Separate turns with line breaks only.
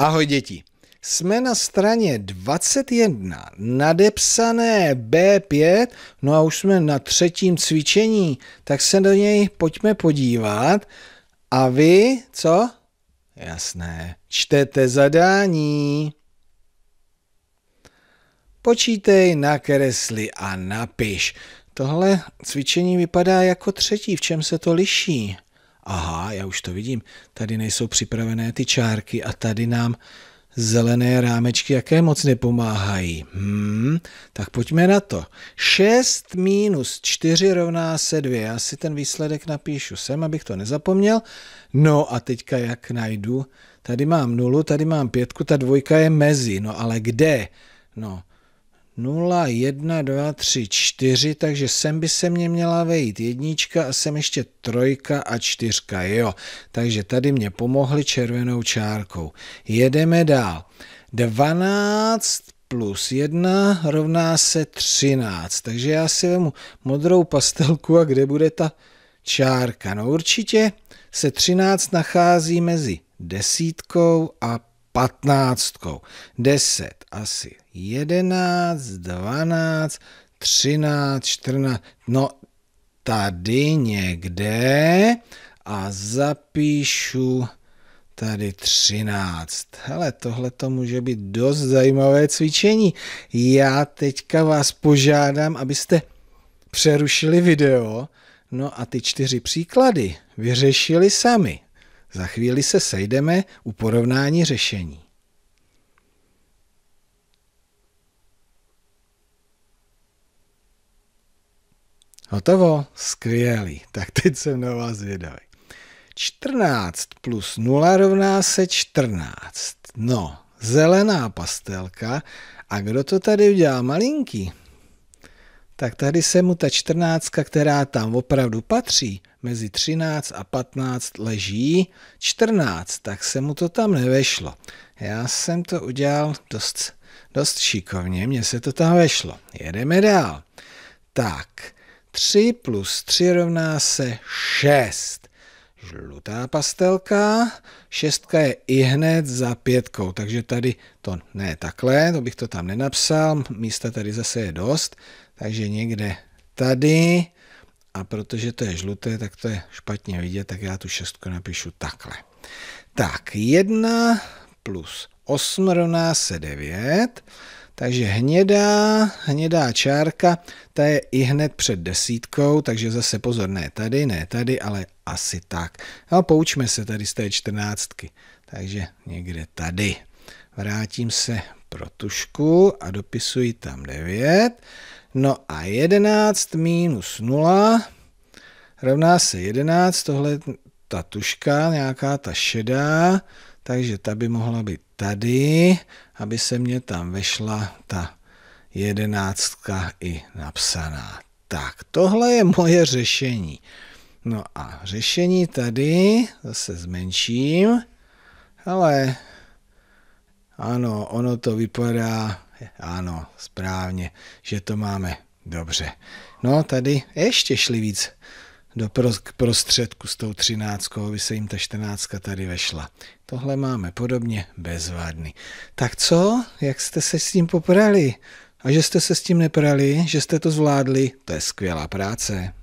Ahoj děti. Jsme na straně 21, nadepsané B5, no a už jsme na třetím cvičení, tak se do něj pojďme podívat. A vy, co? Jasné, čtete zadání. Počítej, nakresli a napiš. Tohle cvičení vypadá jako třetí, v čem se to liší? aha, já už to vidím, tady nejsou připravené ty čárky a tady nám zelené rámečky jaké moc nepomáhají. Hmm, tak pojďme na to. 6 minus 4 rovná se 2. Já si ten výsledek napíšu sem, abych to nezapomněl. No a teďka jak najdu? Tady mám nulu, tady mám pětku, ta dvojka je mezi. No ale kde? No, 0, 1, 2, 3, 4, takže sem by se mě měla vejít jednička a sem ještě trojka a čtyřka, jo. Takže tady mě pomohli červenou čárkou. Jedeme dál. 12 plus 1 rovná se 13. Takže já si vemu modrou pastelku a kde bude ta čárka? No určitě se 13 nachází mezi desítkou a patnáctkou. 10 asi 11, 12, 13, 14, no tady někde a zapíšu tady 13. Hele, tohle to může být dost zajímavé cvičení. Já teďka vás požádám, abyste přerušili video, no a ty čtyři příklady vyřešili sami. Za chvíli se sejdeme u porovnání řešení. Hotovo? Skvělý. Tak teď jsem na vás zvědavý. 14 plus 0 rovná se 14. No, zelená pastelka. A kdo to tady udělal malinký? Tak tady se mu ta 14, která tam opravdu patří, mezi 13 a 15 leží 14, tak se mu to tam nevešlo. Já jsem to udělal dost, dost šikovně, mně se to tam vešlo. Jedeme dál. Tak, 3 plus 3 rovná se 6. Žlutá pastelka, šestka je i hned za pětkou, takže tady to ne takhle, to bych to tam nenapsal, místa tady zase je dost, takže někde tady a protože to je žluté, tak to je špatně vidět, tak já tu šestku napíšu takhle. Tak, 1 plus 8 rovná se 9, takže hnědá, hnědá čárka, ta je i hned před desítkou, takže zase pozor, ne tady, ne tady, ale asi tak. No, poučme se tady z té čtrnáctky. Takže někde tady. Vrátím se pro tušku a dopisuji tam 9. No a 11 minus 0 rovná se 11, tohle ta tuška, nějaká ta šedá, takže ta by mohla být tady, aby se mě tam vešla ta jedenáctka i napsaná. Tak, tohle je moje řešení. No a řešení tady zase zmenším, ale ano, ono to vypadá, ano, správně, že to máme dobře. No tady ještě šli víc do prostředku s tou třináctkou, aby se jim ta čtrnáctka tady vešla. Tohle máme podobně bezvadný. Tak co? Jak jste se s tím poprali? A že jste se s tím neprali, že jste to zvládli, to je skvělá práce.